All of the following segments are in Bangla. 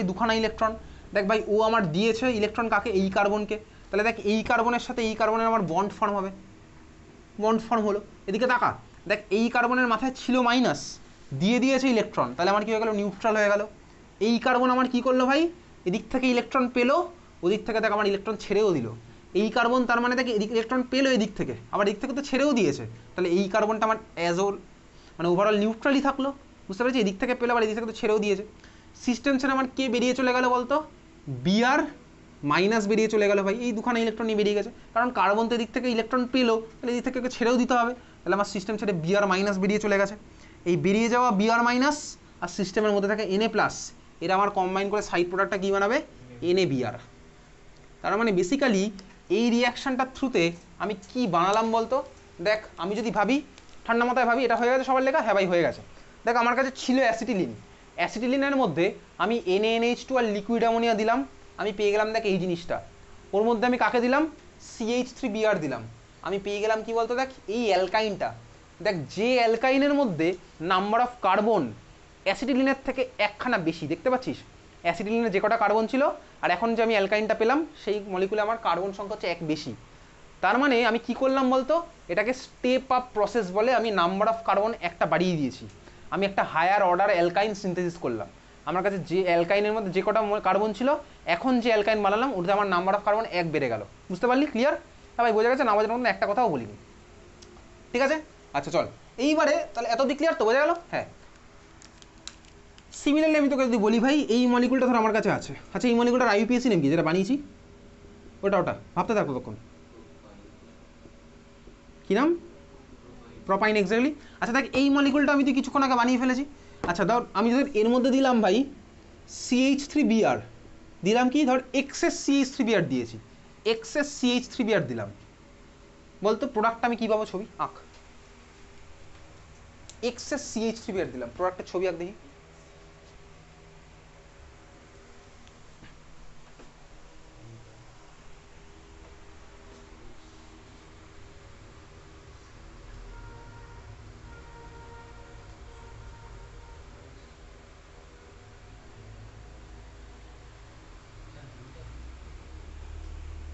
ভাই দুখানা ইলেকট্রন দেখ ভাই ও আমার দিয়েছে ইলেকট্রন কাকে এই কার্বনকে তাহলে দেখ এই কার্বনের সাথে এই কার্বনের আমার বন্ড ফর্ম হবে বন্ড ফর্ম হলো এদিকে তাকা দেখ এই কার্বনের মাথায় ছিল মাইনাস দিয়ে দিয়েছে ইলেকট্রন তাহলে আমার কী হয়ে গেলো নিউট্রাল হয়ে গেল এই কার্বন আমার কি করলো ভাই এদিক থেকে ইলেকট্রন পেলো ওদিক থেকে দেখ আমার ইলেকট্রন ছেড়েও দিল এই কার্বন তার মানে দেখ এদিক ইলেকট্রন পেলো এদিক থেকে আবার এদিক থেকে তো ছেড়েও দিয়েছে তাহলে এই কার্বনটা আমার অ্যাজোর মানে ওভারঅল নিউট্রালই থাকলো বুঝতে পারছি এদিক থেকে পেলো আবার এদিক থেকে তো ছেড়েও দিয়েছে সিস্টেম ছেড়ে আমার কে বেরিয়ে চলে গেলো বলতো বিআর মাইনাস বেরিয়ে চলে গেলো ভাই এই দুখানা ইলেকট্রনই বেরিয়ে গেছে কারণ কার্বন তো এদিক থেকে ইলেকট্রন পেলো তাহলে এদিক থেকে ছেড়েও দিতে হবে তাহলে আমার সিস্টেম ছেড়ে বিআর মাইনাস বেরিয়ে চলে গেছে এই বেরিয়ে যাওয়া বিআর মাইনাস আর সিস্টেমের মধ্যে থাকে এনএ প্লাস এরা আমার কম্বাইন করে সাইড প্রোডাক্টটা কী বানাবে এনএ বিআর তার মানে বেসিক্যালি এই রিয়াকশানটার থ্রুতে আমি কি বানালাম বলতো দেখ আমি যদি ভাবি ঠান্ডা মাথায় ভাবি এটা হয়ে গেছে সবার লেখা হ্যাঁ ভাই হয়ে গেছে দেখ আমার কাছে ছিল অ্যাসিটিলিন অ্যাসিটিলিনের মধ্যে আমি এনএনএইচ টু আর লিকুইড অ্যামোনিয়া দিলাম আমি পেয়ে গেলাম দেখ এই জিনিসটা ওর মধ্যে আমি কাকে দিলাম সিএইচ থ্রি বিআর দিলাম আমি পেয়ে গেলাম কি বলতো দেখ এই অ্যালকাইনটা দেখ যে অ্যালকাইনের মধ্যে নাম্বার অফ কার্বন অ্যাসিডিলিনের থেকে একখানা বেশি দেখতে পাচ্ছিস অ্যাসিডিলিনের যে কটা কার্বন ছিল আর এখন যে আমি অ্যালকাইনটা পেলাম সেই মলিকুলে আমার কার্বন সংখ্যা হচ্ছে এক বেশি তার মানে আমি কি করলাম বলতো এটাকে স্টেপ আপ প্রসেস বলে আমি নাম্বার অফ কার্বন একটা বাড়িয়ে দিয়েছি আমি একটা হায়ার অর্ডার অ্যালকাইন সিনথেসিস করলাম আমার কাছে যে অ্যালকাইনের মধ্যে যে কটা কার্বন ছিল এখন যে অ্যালকাইন বানালাম ওটাতে আমার নাম্বার অফ কার্বন এক বেড়ে গেল বুঝতে পারলি ক্লিয়ার হ্যাঁ ভাই বোঝা গেছে না বোঝার মধ্যে একটা কথাও বলিনি ঠিক আছে আচ্ছা চল এইবারে তাহলে এত দিক ক্লিয়ার তো বোঝা গেল হ্যাঁ সিমিলারলি আমি তোকে যদি বলি ভাই এই মলিকুলটা ধর আমার কাছে আছে আচ্ছা এই মলিকুলটার আইউপিএসি নেম কি যেটা বানিয়েছি ওটা ওটা ভাবতে থাকো তখন কী নাম প্রোপাইন এক্স্যাক্টলি আচ্ছা দেখ এই মলিকুলটা আমি তো কিছুক্ষণ আগে বানিয়ে ফেলেছি আচ্ছা ধর আমি ধর এর মধ্যে দিলাম ভাই সিএইচ থ্রি বিআর দিলাম কি ধর এক্সেস সিএইচ থ্রি বিআর দিয়েছি এক্সেস সিএইচ থ্রি বিআর দিলাম বলতো প্রোডাক্ট আমি কী পাবো ছবি আঁক এক্সেস সিএইচ থ্রি বিআর দিলাম প্রোডাক্টের ছবি আঁক দেখি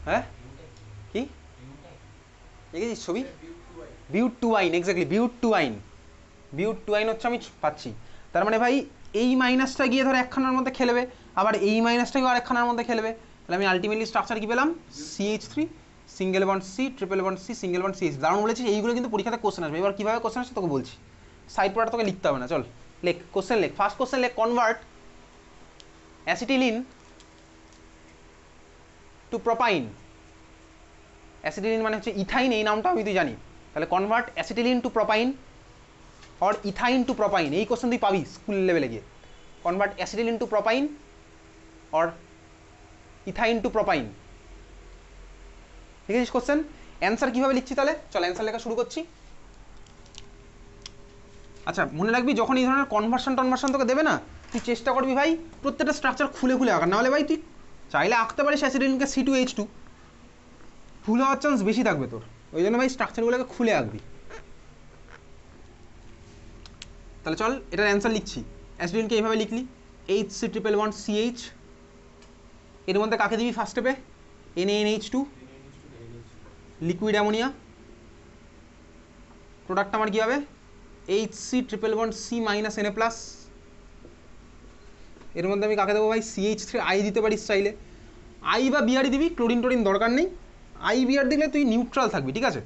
হ্যাঁ কি দেখেছিস ছবি but two yne exactly but two yne but two আইন হচ্ছে আমি পাচ্ছি তার মানে ভাই এই মাইনাসটা গিয়ে ধর একখানার মধ্যে খেলবে আবার এই মাইনাসটা গিয়ে একখানার মধ্যে খেলবে তাহলে আমি আলটিমেটলি স্ট্রাকচার কী পেলাম C H three single one C triple one C single bond C H দারুণ বলেছি এইগুলো কিন্তু পরীক্ষাতে কোশ্চেন আসবে এবার কীভাবে কোশ্চেন আসছে তোকে বলছি সাইড প্রোডাক্ট তোকে লিখতে হবে না চল লেখ কোশ্চেন লেখ ফার্স্ট কোশ্চেন লেখ কনভার্ট অ্যাসিটিলিন টু প্রোপাইন অ্যাসিটিলিন মানে হচ্ছে ইথাইন এই নামটা আমি তুই জানি তাহলে convert acetylene to propyne or ethyne to propyne এই কোশ্চেন তুই পাবি স্কুল লেভেলে গিয়ে convert acetylene to propyne or ethyne to propyne দেখেছিস কোশ্চেন অ্যান্সার কীভাবে লিখছি তাহলে চল অ্যান্সার লেখা শুরু করছি আচ্ছা মনে রাখবি যখন এই ধরনের কনভার্সন টনভার্সন তোকে দেবে না তুই চেষ্টা করবি ভাই প্রত্যেকটা স্ট্রাকচার খুলে খুলে আঁকার নাহলে ভাই তুই চাইলে আঁকতে পারিস অ্যাসিডিনকে সি টু এইচ টু ভুল হওয়ার চান্স বেশি থাকবে তোর ওই জন্য ভাই স্ট্রাকচারগুলোকে খুলে আঁকবি তাহলে চল এটার অ্যান্সার লিখছি অ্যাসিডিনকে এইভাবে লিখলি H C triple one C H এর মধ্যে কাকে দিবি ফার্স্ট স্টেপে N N H two liquid ammonia product আমার কী হবে H C triple one C minus N A plus এর মধ্যে আমি কাকে দেবো ভাই সিএইচ থ্রি আই দিতে পারিস চাইলে আই বা বিআরই দিবি ক্লোরিন টোরিন দরকার নেই আই বিআর দিলে তুই নিউট্রাল থাকবি ঠিক আছে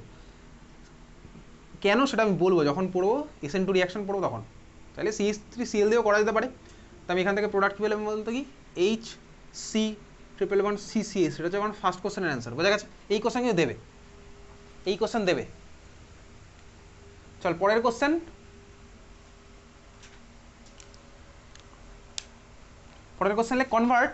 কেন সেটা আমি বলবো যখন পড়বো এসেন টু রিয়াকশন পড়বো তখন তাহলে সিএইচ থ্রি সিএল দিয়েও করা যেতে পারে তো আমি এখান থেকে প্রোডাক্ট কী পেলাম বলতো কি H C triple one C S সেটা হচ্ছে আমার ফার্স্ট কোশ্চেনের অ্যান্সার বোঝা গেছে এই কোশ্চেন দেবে এই কোশ্চেন দেবে চল পরের কোশ্চেন পরের কোশ্চেন লেখ convert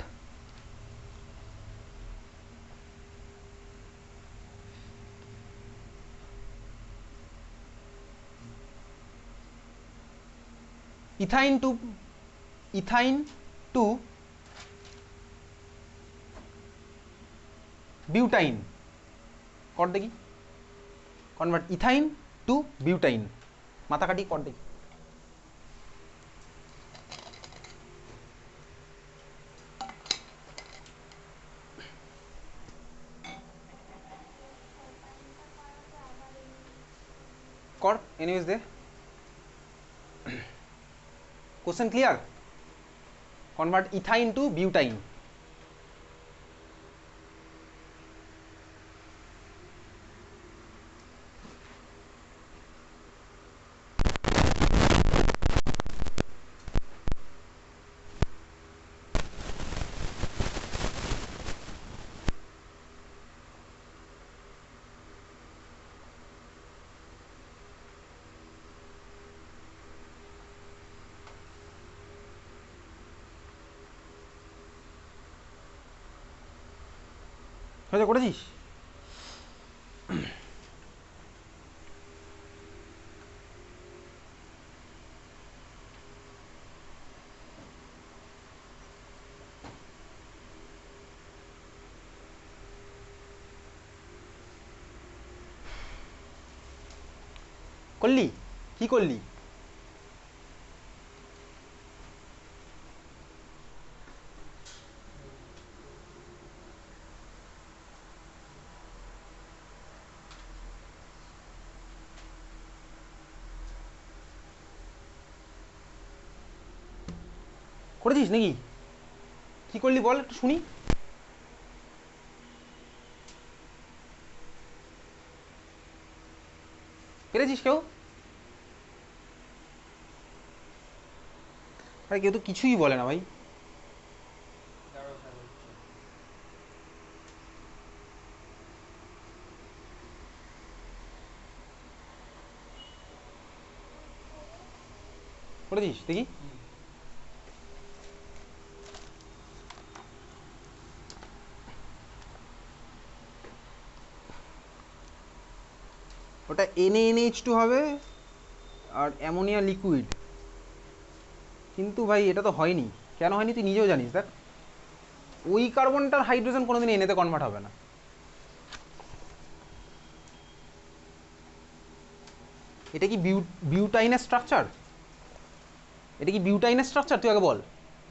ethyne to ethyne to butyne কর দেখি কনভার্ট ইথাইন টু বিউটাইন মাথা কাটি কর দেখি anyways the question clear convert ethyne to butyne সোজা করেছিস করলি কি করলি করছিস নাকি কি করলি বল একটু শুনি পেরেছিস কেউ আরে কেউ তো কিছুই বলে না ভাই করেছিস দেখি ওটা এইচ টু হবে আর অ্যামোনিয়া লিকুইড কিন্তু ভাই এটা তো হয়নি কেন হয়নি তুই নিজেও জানিস দেখ ওই কার্বনটার হাইড্রোজেন কোনোদিন এনেতে কনভার্ট হবে না এটা কি বিউটাইনের স্ট্রাকচার এটা কি বিউটাইনের স্ট্রাকচার তুই আগে বল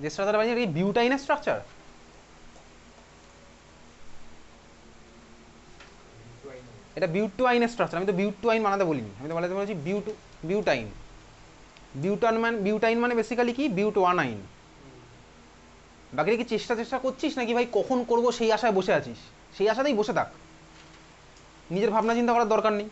যে স্ট্রাকচার বানিয়ে এটা কি বিউটাইনের স্ট্রাকচার এটা বিউটোয়াইনের স্ট্রাকচার আমি তো আইন বানাতে বলিনি আমি তো বানাতে বলেছি বিউটু বিউটাইন বিউটান মানে বিউটাইন মানে বেসিক্যালি কি আইন বাকি কি চেষ্টা চেষ্টা করছিস নাকি ভাই কখন করব সেই আশায় বসে আছিস সেই আশাতেই বসে থাক নিজের ভাবনা চিন্তা করার দরকার নেই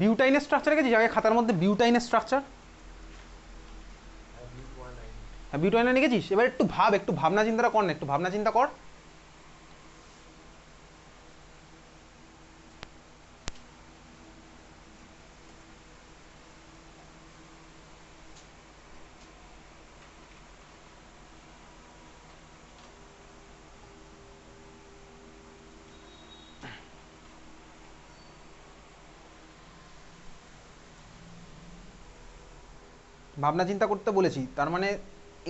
বিউটাইনের স্ট্রাকচার গেছি যাকে খাতার মধ্যে বিউটাইনের স্ট্রাকচার হ্যাঁ বিউটাইনে গেছিস এবার একটু ভাব একটু ভাবনা চিন্তাটা কর না একটু ভাবনা চিন্তা কর ভাবনা চিন্তা করতে বলেছি তার মানে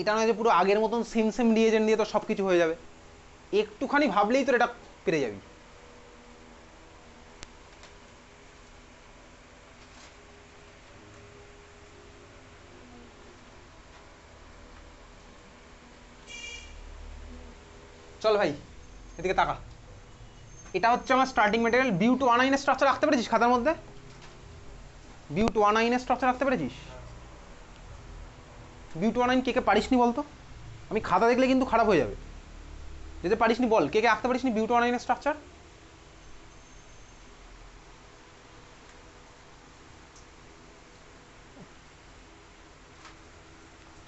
এটা নয় যে পুরো আগের মতন সেম সেম রিয়েজেন দিয়ে তো সব কিছু হয়ে যাবে একটুখানি ভাবলেই তোর এটা পেরে যাবি চল ভাই এদিকে তাকা এটা হচ্ছে আমার starting material bu two one আইনের স্ট্রাকচার রাখতে পেরেছিস খাতার মধ্যে বিউ টু ওয়ান আইনের স্ট্রাকচার রাখতে পেরেছিস টু অনলাইন কে কে পারিসনি বলতো আমি খাতা দেখলে কিন্তু খারাপ হয়ে যাবে যেতে পারিসনি বল কে কে আঁকতে পারিসনি বিউটি অনলাইনের স্ট্রাকচার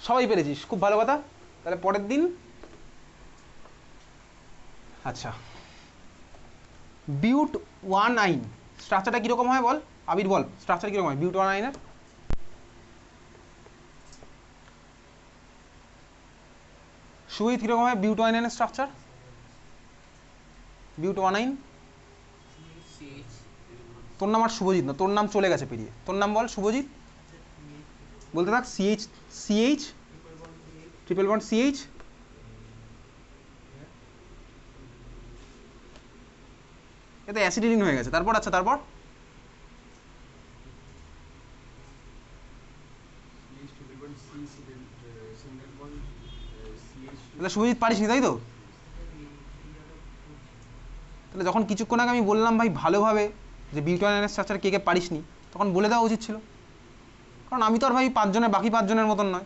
সবাই পেরেছিস খুব ভালো কথা তাহলে পরের দিন আচ্ছা বিউট ওয়ান নাইন স্ট্রাকচারটা কীরকম হয় বল আবির বল স্ট্রাকচার কীরকম হয় বিউট ওয়ান আইনের সুই কীরকম হয় বিউট ওয়াইনের স্ট্রাকচার বিউট ওয়ানাইন তোর নাম আর শুভজিৎ না তোর নাম চলে গেছে পেরিয়ে তোর নাম বল শুভজিৎ বলতে থাক C H C H triple one C H এতে অ্যাসিডিলিন হয়ে গেছে তারপর আচ্ছা তারপর শুভজিৎ পারিসনি তাই তো তাহলে যখন কিছুক্ষণ আগে আমি বললাম ভাই ভালোভাবে যে বিউটানের স্ট্রাকচার কে কে পারিসনি তখন বলে দেওয়া উচিত ছিল কারণ আমি তো আর ভাই পাঁচজনের বাকি পাঁচজনের মতন নয়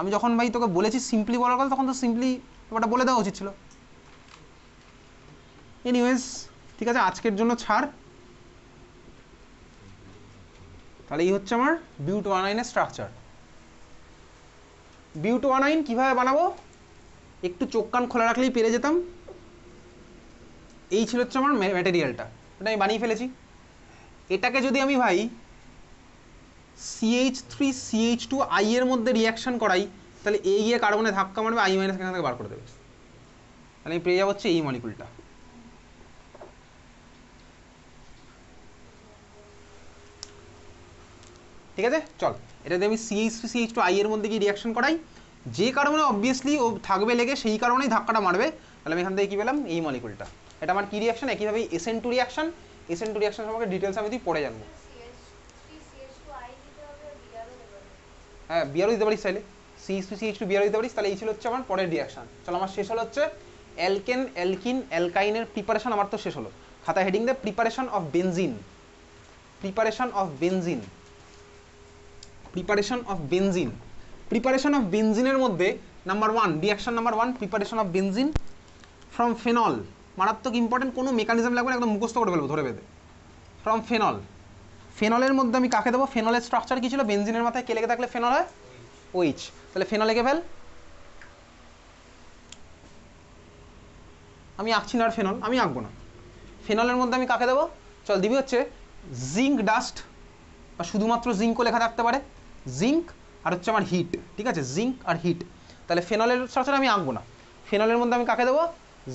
আমি যখন ভাই তোকে বলেছি সিম্পলি বলার কথা তখন তো সিম্পলি ওটা বলে দেওয়া উচিত ছিল এনিওয়েজ ঠিক আছে আজকের জন্য ছাড় তাহলে এই হচ্ছে আমার but one structure but one nine কীভাবে বানাবো একটু চোখ কান খোলা রাখলেই পেরে যেতাম এই ছিল হচ্ছে আমার ম্যাটেরিয়ালটা ওটা আমি বানিয়ে ফেলেছি এটাকে যদি আমি ভাই C H three C H two I এর মধ্যে রিয়াকশান করাই তাহলে এই গিয়ে কার্বনে ধাক্কা মারবে আই মাইনাস এখান থেকে বার করে দেবে তাহলে আমি পেয়ে যাবো হচ্ছে এই মলিকুলটা ঠিক আছে চল এটা যদি আমি C H two C H two I এর মধ্যে গিয়ে রিয়াকশান করাই যে কারণে অবভিয়াসলি ও থাকবে লেগে সেই কারণেই ধাক্কাটা মারবে তাহলে আমি এখান থেকে কী পেলাম এই মলিকুলটা এটা আমার কী রিয়াকশন একইভাবে S N two reaction S N two reaction সম্পর্কে ডিটেলস আমি তুই পড়ে জানবো হ্যাঁ বিয়ারও দিতে পারিস তাহলে সিএস সি এইচ টু বিয়ারও দিতে পারিস তাহলে এই ছিল হচ্ছে আমার পরের রিয়াকশান চলো আমার শেষ হলো হচ্ছে অ্যালকেন অ্যালকিন অ্যালকাইনের প্রিপারেশন আমার তো শেষ হলো খাতা heading the preparation of benzene preparation of benzene preparation of benzene preparation of বেনজিনের মধ্যে number one reaction number one preparation of benzene from phenol মারাত্মক ইম্পর্টেন্ট কোনো মেকানিজম লাগবে না একদম মুখস্থ করে ফেলবো ধরে বেঁধে ফ্রম ফেনল ফেনলের মধ্যে আমি কাকে দেবো ফেনলের স্ট্রাকচার কী ছিল বেনজিনের মাথায় কে লেগে থাকলে ফেনল হয় ওইচ OH. তাহলে ফেনল লেগে ফেল আমি আঁকছি না আর ফেনল আমি আঁকবো না ফেনলের মধ্যে আমি কাকে দেবো চল দিবি হচ্ছে জিঙ্ক ডাস্ট বা শুধুমাত্র জিঙ্কও লেখা থাকতে পারে জিঙ্ক আর হচ্ছে আমার হিট ঠিক আছে জিঙ্ক আর হিট তাহলে ফেনলের সরাসরি আমি আঁকবো না ফেনলের মধ্যে আমি কাকে দেবো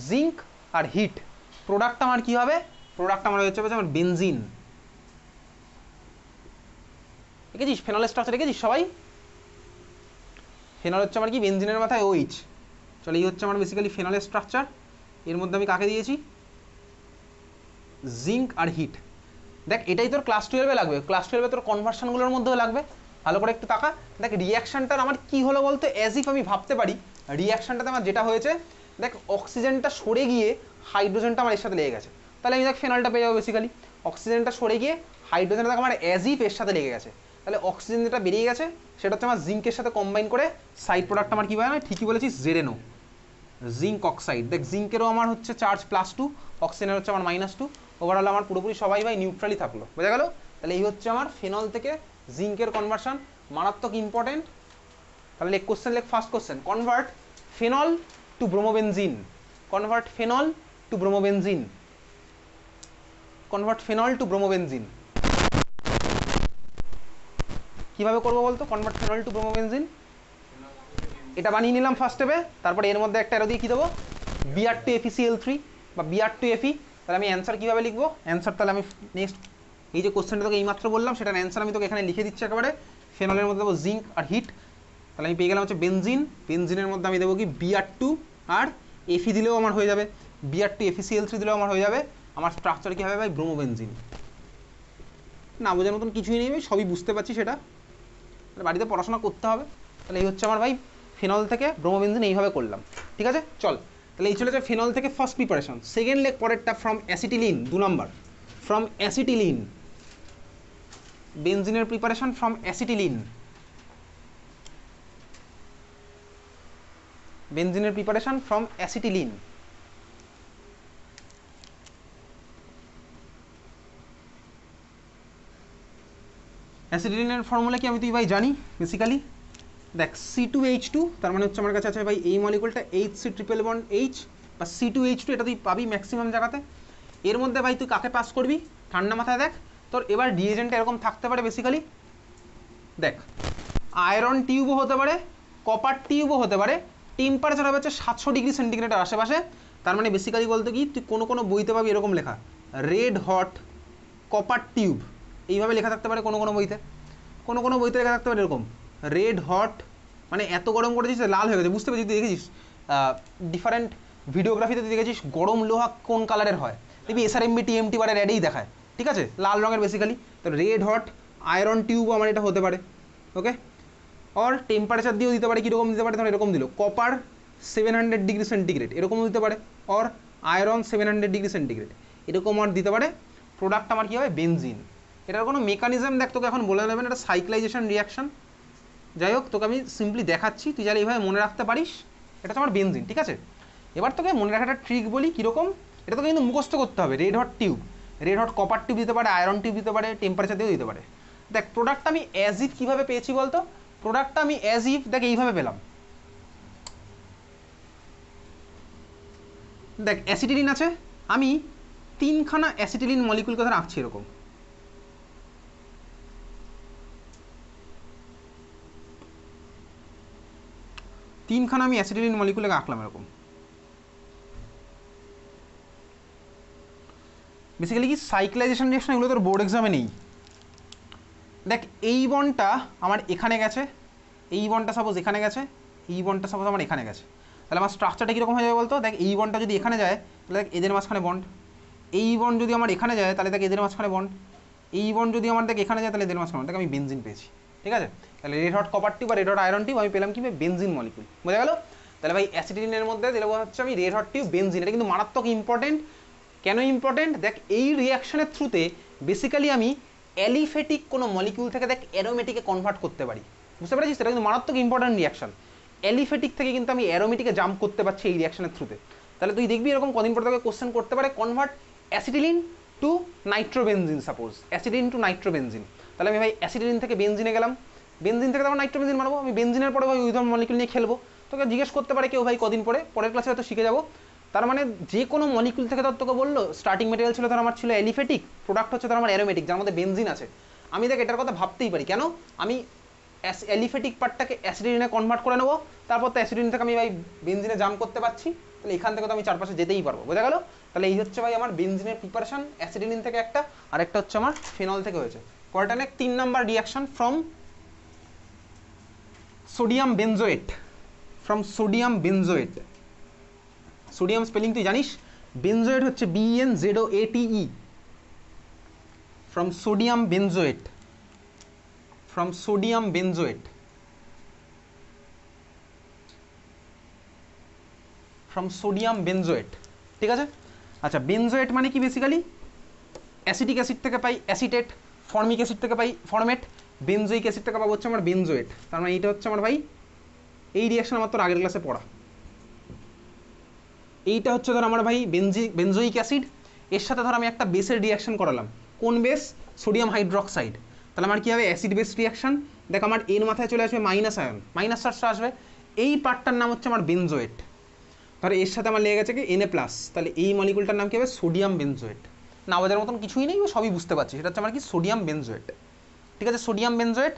জিঙ্ক আর হিট প্রোডাক্ট আমার কি হবে প্রোডাক্ট আমার হচ্ছে আমার বেনজিন দেখেছিস ফেনলের স্ট্রাকচার দেখেছিস সবাই ফেনল হচ্ছে আমার কি বেনজিনের মাথায় ওইচ চলো এই হচ্ছে আমার বেসিক্যালি ফেনলের স্ট্রাকচার এর মধ্যে আমি কাকে দিয়েছি জিঙ্ক আর হিট দেখ এটাই তোর ক্লাস টুয়েলভে লাগবে ক্লাস টুয়েলভে তোর কনভার্সনগুলোর মধ্যেও লাগবে ভালো করে একটু তাকা দেখ রিয়াকশনটা আমার কি হলো বলতো অ্যাজ ইফ আমি ভাবতে পারি রিয়াকশানটাতে আমার যেটা হয়েছে দেখ অক্সিজেনটা সরে গিয়ে হাইড্রোজেনটা আমার এর সাথে লেগে গেছে তাহলে আমি দেখ ফেনলটা পেয়ে যাবো বেসিক্যালি অক্সিজেনটা সরে গিয়ে হাইড্রোজেনটা দেখ আমার অ্যাজ ইফ এর সাথে লেগে গেছে তাহলে অক্সিজেন যেটা বেরিয়ে গেছে সেটা হচ্ছে আমার জিঙ্কের সাথে কম্বাইন করে সাইড প্রোডাক্টটা আমার কী হয় না ঠিকই বলেছিস জেরেনো জিঙ্ক অক্সাইড দেখ জিঙ্কেরও আমার হচ্ছে চার্জ প্লাস টু অক্সিজেনের হচ্ছে আমার মাইনাস টু ওভারঅল আমার পুরোপুরি সবাই ভাই নিউট্রালি থাকলো বোঝা গেল তাহলে এই হচ্ছে আমার ফেনল থেকে জিঙ্কের কনভার্সন মারাত্মক ইম্পর্টেন্ট তাহলে লেখ কোশ্চেন লেখ first question convert phenol to bromobenzene convert phenol to bromobenzene convert phenol to bromobenzene কিভাবে করবো বলতো কনভার্ট ফেনল টু ব্রোমোবেনজিন এটা বানিয়ে নিলাম ফার্স্ট স্টেপে তারপরে এর মধ্যে একটা এটা দিয়ে কী দেবো B R two F E C L three বা বিআর টু এফি তাহলে আমি অ্যান্সার কীভাবে লিখবো অ্যান্সার তাহলে আমি নেক্সট এই যে কোশ্চেনটা তোকে এইমাত্র বললাম সেটার অ্যান্সার আমি তোকে এখানে লিখে দিচ্ছি একেবারে ফেনলের মধ্যে দেবো জিঙ্ক আর হিট তাহলে আমি পেয়ে গেলাম হচ্ছে বেনজিন বেনজিনের মধ্যে আমি দেবো কি বিআর টু আর এফি দিলেও আমার হয়ে যাবে বিআর টু সিএল থ্রি দিলেও আমার হয়ে যাবে আমার স্ট্রাকচার কী হবে ভাই ব্রোমো বেনজিন না বোঝার মতন কিছুই নেই ভাই সবই বুঝতে পারছি সেটা তাহলে বাড়িতে পড়াশোনা করতে হবে তাহলে এই হচ্ছে আমার ভাই ফেনল থেকে ব্রোমো বেনজিন এইভাবে করলাম ঠিক আছে চল তাহলে এই চলেছে ফেনল থেকে ফার্স্ট প্রিপারেশন সেকেন্ড লেগ পরেরটা ফ্রম অ্যাসিটিলিন দু নম্বর ফ্রম অ্যাসিটিলিন বেনজিনের প্রিপারেশন ফ্রম অ্যাসিটিলিন বেনজিনের প্রিপারেশন ফ্রম অ্যাসিটিলিন অ্যাসিডিনের ফর্মুলা কি আমি তুই ভাই জানি বেসিক্যালি দেখ সি টু এইচ টু তার মানে হচ্ছে আমার কাছে আছে ভাই এই মলিকুলটা H C triple one H বা সি টু এইচ টু এটা তুই পাবি ম্যাক্সিমাম জায়গাতে এর মধ্যে ভাই তুই কাকে পাস করবি ঠান্ডা মাথায় দেখ তোর এবার ডিএজেন্টটা এরকম থাকতে পারে বেসিক্যালি দেখ আয়রন টিউবও হতে পারে কপার টিউবও হতে পারে টেম্পারেচার হবে হচ্ছে সাতশো ডিগ্রি সেন্টিগ্রেডের আশেপাশে তার মানে বেসিক্যালি বলতে কি তুই কোনো কোনো বইতে পাবি এরকম লেখা রেড হট কপার টিউব এইভাবে লেখা থাকতে পারে কোনো কোনো বইতে কোনো কোনো বইতে লেখা থাকতে পারে এরকম রেড হট মানে এত গরম করেছিস লাল হয়ে গেছে বুঝতে পেরেছিস তুই দেখেছিস ডিফারেন্ট ভিডিওগ্রাফিতে তুই দেখেছিস গরম লোহা কোন কালারের হয় দেখবি এম টিএমটি বারে রেডেই দেখায় ঠিক আছে লাল রঙের বেসিক্যালি তো রেড হট আয়রন টিউবও আমার এটা হতে পারে ওকে অর টেম্পারেচার দিয়েও দিতে পারে কীরকম দিতে পারে ধরো এরকম দিল copper seven hundred degree centigrade এরকমও দিতে পারে or iron seven hundred degree centigrade এরকম আর দিতে পারে প্রোডাক্ট আমার কী হবে বেনজিন এটার কোনো মেকানিজম দেখ তোকে এখন বলে নেবেন এটা সাইক্লাইজেশন রিয়াকশন যাই হোক তোকে আমি সিম্পলি দেখাচ্ছি তুই যারা এইভাবে মনে রাখতে পারিস এটা হচ্ছে আমার বেনজিন ঠিক আছে এবার তোকে মনে রাখাটা ট্রিক বলি কীরকম এটা তোকে কিন্তু মুখস্থ করতে হবে red hot tube red hot copper tube দিতে পারে আয়রন টিউব দিতে পারে টেম্পারেচার দিয়েও দিতে পারে দেখ প্রোডাক্টটা আমি অ্যাজ ইফ কীভাবে পেয়েছি বলতো প্রোডাক্টটা আমি অ্যাজ ইফ দেখ এইভাবে পেলাম দেখ অ্যাসিটিলিন আছে আমি তিনখানা অ্যাসিটিলিন মলিকুল কথা রাখছি এরকম তিনখানা আমি অ্যাসিটিলিন মলিকুলে আঁকলাম এরকম বেসিক্যালি কি সাইক্লাইজেশন রিয়াকশন এগুলো তোর বোর্ড এক্সামে নেই দেখ এই বনটা আমার এখানে গেছে এই বনটা সাপোজ এখানে গেছে এই বনটা সাপোজ আমার এখানে গেছে তাহলে আমার স্ট্রাকচারটা কীরকম হয়ে যাবে বলতো দেখ এই বনটা যদি এখানে যায় তাহলে দেখ এদের মাঝখানে বন্ড এই বন যদি আমার এখানে যায় তাহলে দেখ এদের মাঝখানে বন্ড এই বন যদি আমার দেখ এখানে যায় তাহলে এদের মাঝখানে দেখ আমি বেনজিন পেয়েছি ঠিক আছে তাহলে রেড হট কপারটি বা আর রেড হট আয়রন আমি পেলাম কি বেনজিন মলিকুল বোঝা গেল তাহলে ভাই অ্যাসিডিনের মধ্যে যেরকম হচ্ছে আমি রেড হট টিউব বেনজিন এটা কিন্তু মারাত্মক ইম্পর্টেন্ট কেন ইম্পর্টেন্ট দেখ এই রিয়াকশনের থ্রুতে বেসিক্যালি আমি অ্যালিফেটিক কোনো মলিকিউল থেকে দেখ অ্যারোমেটিকে কনভার্ট করতে পারি বুঝতে পেরেছিস সেটা কিন্তু মারাত্মক ইম্পর্টেন্ট রিয়াকশন অ্যালিফেটিক থেকে কিন্তু আমি অ্যারোমেটিকে জাম্প করতে পারছি এই রিয়াকশনের থ্রুতে তাহলে তুই দেখবি এরকম কদিন পর তোকে কোশ্চেন করতে পারে convert acetylene to nitrobenzene suppose acetylene to nitrobenzene তাহলে আমি ভাই অ্যাসিডিন থেকে বেনজিনে গেলাম বেনজিন থেকে তারপর নাইট্রোবেনজিন মারবো আমি বেনজিনের পরে ভাই ওই ধরনের মলিকিউল নিয়ে খেলবো তোকে জিজ্ঞেস করতে পারে কেউ ভাই কদিন পরে পরের ক্লাসে হয়তো শিখে যাবো তার মানে যে কোনো মলিকুল থেকে তার তোকে বললো স্টার্টিং মেটেরিয়াল ছিল তার আমার ছিল অ্যালিফেটিক প্রোডাক্ট হচ্ছে তার আমার অ্যারোমেটিক যার মধ্যে বেনজিন আছে আমি দেখ এটার কথা ভাবতেই পারি কেন আমি এলিফেটিক পার্টটাকে অ্যাসিডিনে কনভার্ট করে নেবো তারপর তো অ্যাসিডিন থেকে আমি ভাই বেনজিনে জাম করতে পারছি তাহলে এখান থেকে তো আমি চারপাশে যেতেই পারবো বোঝা গেল তাহলে এই হচ্ছে ভাই আমার বেনজিনের প্রিপারেশন অ্যাসিডিন থেকে একটা আর একটা হচ্ছে আমার ফেনল থেকে হয়েছে নেক তিন number reaction from sodium benzoate from sodium benzoate sodium spelling তুই জানিস বেনজোয়েট হচ্ছে B N Z O A T E from sodium benzoate from sodium benzoate from sodium benzoate ঠিক আছে আচ্ছা বেনজোয়েট মানে কি বেসিক্যালি অ্যাসিডিক অ্যাসিড থেকে পাই অ্যাসিটেট ফর্মিক অ্যাসিড থেকে পাই ফর্মেট বেনজোইক অ্যাসিড থেকে পাবো হচ্ছে আমার বেনজোয়েট তার মানে এটা হচ্ছে আমার ভাই এই রিয়াকশন আমার তোর আগের ক্লাসে পড়া এইটা হচ্ছে ধর আমার ভাই বেনজি বেনজোইক অ্যাসিড এর সাথে ধর আমি একটা বেসের রিয়াকশান করালাম কোন বেস সোডিয়াম হাইড্রক্সাইড তাহলে আমার কী হবে অ্যাসিড বেস রিয়াকশন দেখ আমার এর মাথায় চলে আসবে মাইনাস আয়ন মাইনাস চার্জটা আসবে এই পার্টটার নাম হচ্ছে আমার বেনজোয়েট ধর এর সাথে আমার লেগে গেছে কি এনএ প্লাস তাহলে এই মলিকুলটার নাম কী হবে সোডিয়াম বেনজোয়েট না বোঝার মতন কিছুই নেই সবই বুঝতে পারছি সেটা হচ্ছে আমার কি সোডিয়াম বেনজোয়েট ঠিক আছে সোডিয়াম বেনজোয়েট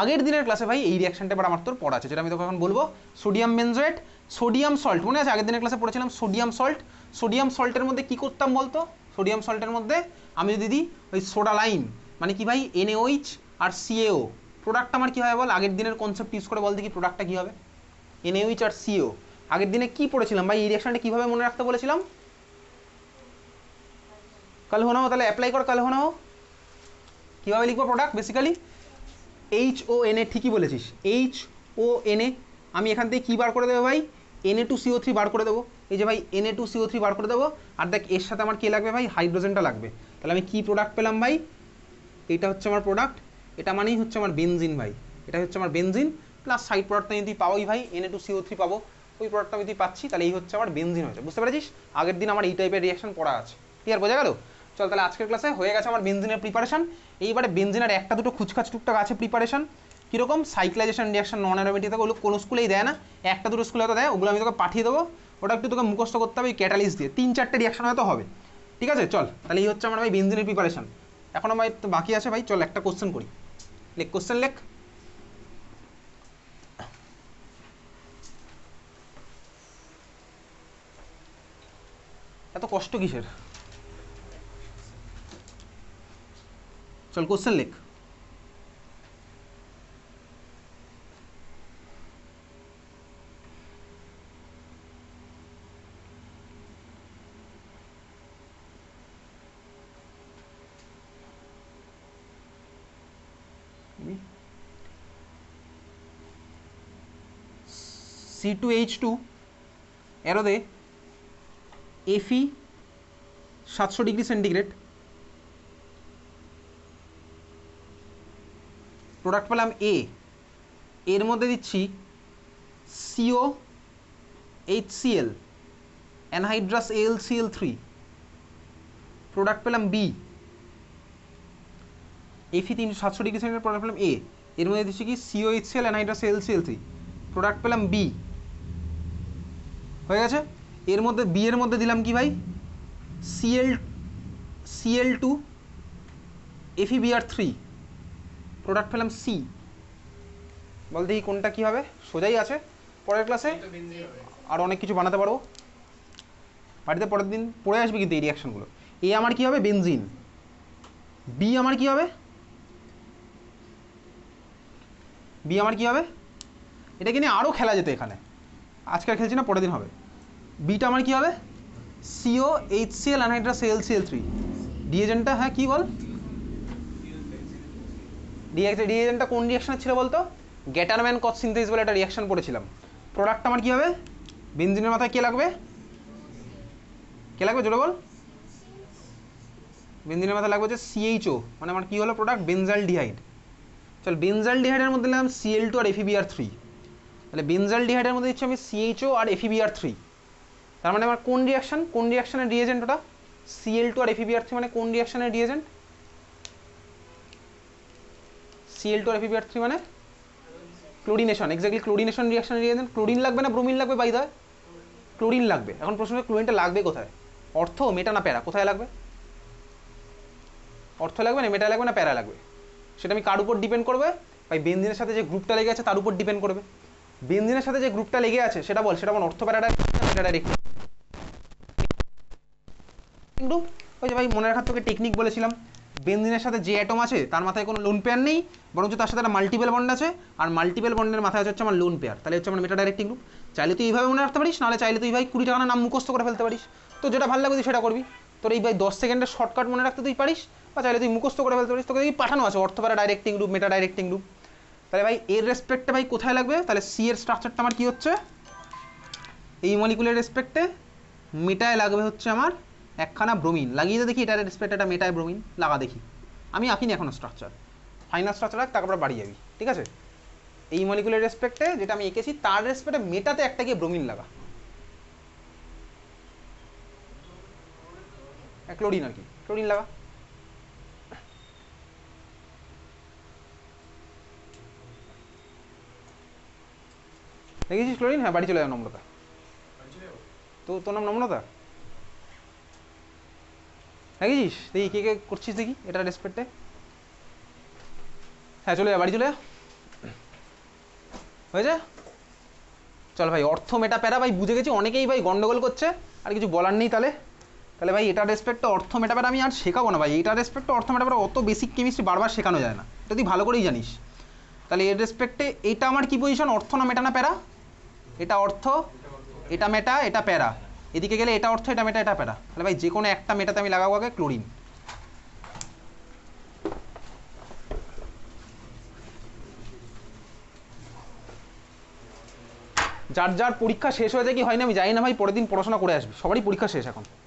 আগের দিনের ক্লাসে ভাই এই রিয়াকশনটা এবার আমার তোর পড়া আছে যেটা আমি তোকে এখন বলবো সোডিয়াম বেনজোয়েট সোডিয়াম সল্ট মনে আছে আগের দিনের ক্লাসে পড়েছিলাম সোডিয়াম সল্ট সোডিয়াম সল্টের মধ্যে কি করতাম বলতো সোডিয়াম সল্টের মধ্যে আমি যদি দিই ওই সোডা লাইম মানে কি ভাই এনএইচ আর সিএও প্রোডাক্ট আমার কী হয় বল আগের দিনের কনসেপ্ট ইউজ করে বল দেখি প্রোডাক্টটা কী হবে এনএইচ আর সিও আগের দিনে কি পড়েছিলাম ভাই এই রিয়াকশনটা কীভাবে মনে রাখতে বলেছিলাম কাল হোনাও তাহলে অ্যাপ্লাই কর কাল হোনাও কীভাবে লিখবো product basically H O N A ঠিকই বলেছিস এইচ ও এন এ আমি এখান থেকে কী বার করে দেবো ভাই N A two C O three বার করে দেবো এই যে ভাই N A two C O three বার করে দেবো আর দেখ এর সাথে আমার কী লাগবে ভাই হাইড্রোজেনটা লাগবে তাহলে আমি কী প্রোডাক্ট পেলাম ভাই এটা হচ্ছে আমার প্রোডাক্ট এটা মানেই হচ্ছে আমার বেনজিন ভাই এটা হচ্ছে আমার বেনজিন প্লাস সাইড প্রোডাক্টটা যদি পাওই ভাই N A two C O three পাবো ওই প্রোডাক্টটা যদি পাচ্ছি তাহলে এই হচ্ছে আমার বেনজিন হয়েছে বুঝতে পেরেছিস আগের দিন আমার এই টাইপের রিয়াকশন পড়া আছে ক্লিয়ার বোঝা গেল চল তাহলে আজকের ক্লাসে হয়ে গেছে আমার বেনজিনের প্রিপারেশন এইবারে বেঞ্জিনের একটা দুটো খুচখাচ টুকটাক আছে প্রিপারেশন কীরকম সাইক্লাইজেশন রিয়াকশন নন অ্যারোমেটিক থাকে ওগুলো কোনো স্কুলেই দেয় না একটা দুটো স্কুলে হয়তো দেয় ওগুলো আমি তোকে পাঠিয়ে দেবো ওটা একটু তোকে মুখস্থ করতে হবে ক্যাটালিস্ট দিয়ে তিন চারটে রিয়াকশন হয়তো হবে ঠিক আছে চল তাহলে এই হচ্ছে আমার ভাই বেঞ্জিনের প্রিপারেশন এখন আমার বাকি আছে ভাই চল একটা কোশ্চেন করি লেখ কোশ্চেন লেখ এত কষ্ট কিসের चल क्वेश्चन लिख C two H two arrow दे एफी सात सौ डिग्री सेंटीग्रेड প্রোডাক্ট পেলাম এ এর মধ্যে দিচ্ছি C O H C L anhydrous L C L three product পেলাম বি এফি তিনশো সাতষট্টি কিসের প্রোডাক্ট পেলাম এ এর মধ্যে দিচ্ছি কি C O H C L anhydrous L C L three product পেলাম বি হয়ে গেছে এর মধ্যে বি এর মধ্যে দিলাম কি ভাই C L C L two F E B R three product পেলাম সি বল দেখি কোনটা কী হবে সোজাই আছে পরের ক্লাসে আর অনেক কিছু বানাতে পারবো বাড়িতে পরের দিন পড়ে আসবে কিন্তু এই রিয়াকশানগুলো এ আমার কি হবে বেনজিন বি আমার কি হবে বি আমার কি হবে এটাকে নিয়ে আরও খেলা যেত এখানে আজকে খেলছি না পরের দিন হবে বিটা আমার কি হবে C O H C L anhydrous L C L three ডিএজেন্টটা হ্যাঁ কী বল রিয়াক্ট রিয়েজেন্টটা কোন রিয়াকশান ছিল বলতো গ্যাটারম্যান কস সিনথেসিস বলে একটা রিয়াকশন পড়েছিলাম প্রোডাক্ট আমার কী হবে বেঞ্জিনের মাথায় কে লাগবে কে লাগবে জোরে বল বেঞ্জিনের মাথায় লাগবে হচ্ছে সিএইচও মানে আমার কী হলো প্রোডাক্ট বেঞ্জাল ডিহাইড চল বেঞ্জাল ডিহাইডের মধ্যে নিলাম সিএল টু আর এফিবিআর থ্রি e তাহলে বেঞ্জাল ডিহাইডের মধ্যে দিচ্ছি আমি সিএইচও আর এফিবিআর থ্রি e তার মানে আমার কোন রিয়াকশান কোন রিয়াকশনের রিয়েজেন্ট ওটা সিএল টু আর এফিবিআর থ্রি e মানে কোন রিয়াকশানের রিয়েজেন্ট সিএল টু আর বিআর e থ্রি মানে ক্লোরিনেশন এক্স্যাক্টলি ক্লোরিনেশন রিয়াকশন রিয়েছেন ক্লোরিন লাগবে না ব্রোমিন লাগবে বাই ক্লোরিন লাগবে এখন প্রশ্ন ক্লোরিনটা লাগবে কোথায় অর্থ মেটা না প্যারা কোথায় লাগবে অর্থ লাগবে না মেটা লাগবে না প্যারা লাগবে সেটা আমি কার উপর ডিপেন্ড করবে ভাই বেনজিনের সাথে যে গ্রুপটা লেগে আছে তার উপর ডিপেন্ড করবে বেনজিনের সাথে যে গ্রুপটা লেগে আছে সেটা বল সেটা আমার অর্থ প্যারাটা মেটা ডাইরেক্ট কিন্তু ওই যে ভাই মনে রাখার তোকে টেকনিক বলেছিলাম বেন্দিনের সাথে যে অ্যাটম আছে তার মাথায় কোনো লোন পেয়ার নেই বরং তার সাথে একটা মাল্টিপেল বন্ড আছে আর মাল্টিপেল বন্ডের মাথায় হচ্ছে আমার লোন পেয়ার তাহলে হচ্ছে আমার মেটা ডাইরেক্টিং গ্রুপ চাইলে তুই এইভাবে মনে রাখতে পারিস নাহলে চাইলে তুই ভাই কুড়ি টাকা নাম মুখস্থ করে ফেলতে পারিস তো যেটা ভালো লাগবে তুই সেটা করবি তোর এই ভাই দশ সেকেন্ডের শর্টকাট মনে রাখতে তুই পারিস বা চাইলে তুই মুখস্থ করে ফেলতে পারিস তোকে এই পাঠানো আছে অর্থপাড়া directing group meta directing group তাহলে ভাই এর রেসপেক্টটা ভাই কোথায় লাগবে তাহলে সি এর স্ট্রাকচারটা আমার কী হচ্ছে এই মলিকুলের রেসপেক্টে মেটায় লাগবে হচ্ছে আমার একখানা ব্রোমিন লাগিয়ে দেখি এটার স্প্রেটা এটা মেটায় ব্রোমিন লাগা দেখি আমি আঁকিনি এখনও স্ট্রাকচার ফাইনাল স্ট্রাকচার রাখ তারপর বাড়ি যাবি ঠিক আছে এই মলিকুলের রেসপেক্টে যেটা আমি এঁকেছি তার রেসপেক্টে মেটাতে একটা গিয়ে ব্রোমিন লাগা ক্লোরিন আর কি ক্লোরিন লাগা দেখেছিস ক্লোরিন হ্যাঁ বাড়ি চলে যাও নম্রতা তো তোর নাম নম্রতা গেছিস তুই কে কে করছিস দেখি এটা রেসপেক্টে হ্যাঁ চলে যা বাড়ি চলে যা হয়েছে চল ভাই অর্থ মেটা প্যারা ভাই বুঝে গেছি অনেকেই ভাই গন্ডগোল করছে আর কিছু বলার নেই তাহলে তাহলে ভাই এটা রেসপেক্টে অর্থ মেটা প্যারা আমি আর শেখাবো না ভাই এটা রেসপেক্টে অর্থ মেটা প্যারা অত বেসিক কেমিস্ট্রি বারবার শেখানো যায় না এটা তুই ভালো করেই জানিস তাহলে এর রেসপেক্টে এটা আমার কি পজিশন অর্থ না মেটা না প্যারা এটা অর্থ এটা মেটা এটা প্যারা এদিকে গেলে এটা অর্থ এটা মেটা এটা প্যারা তাহলে ভাই যে কোনো একটা মেটাতে আমি লাগাবো আগে ক্লোরিন যার যার পরীক্ষা শেষ হয়েছে কি হয় না আমি জানি না ভাই পরের দিন পড়াশোনা করে আসবি সবারই পরীক্ষা শেষ এখন